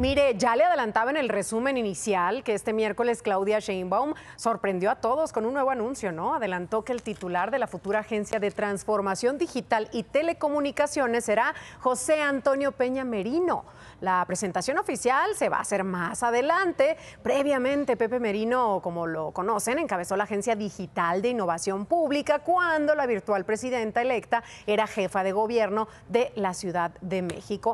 Mire, ya le adelantaba en el resumen inicial que este miércoles Claudia Sheinbaum sorprendió a todos con un nuevo anuncio, ¿no? Adelantó que el titular de la futura Agencia de Transformación Digital y Telecomunicaciones será José Antonio Peña Merino. La presentación oficial se va a hacer más adelante. Previamente, Pepe Merino, como lo conocen, encabezó la Agencia Digital de Innovación Pública cuando la virtual presidenta electa era jefa de gobierno de la Ciudad de México.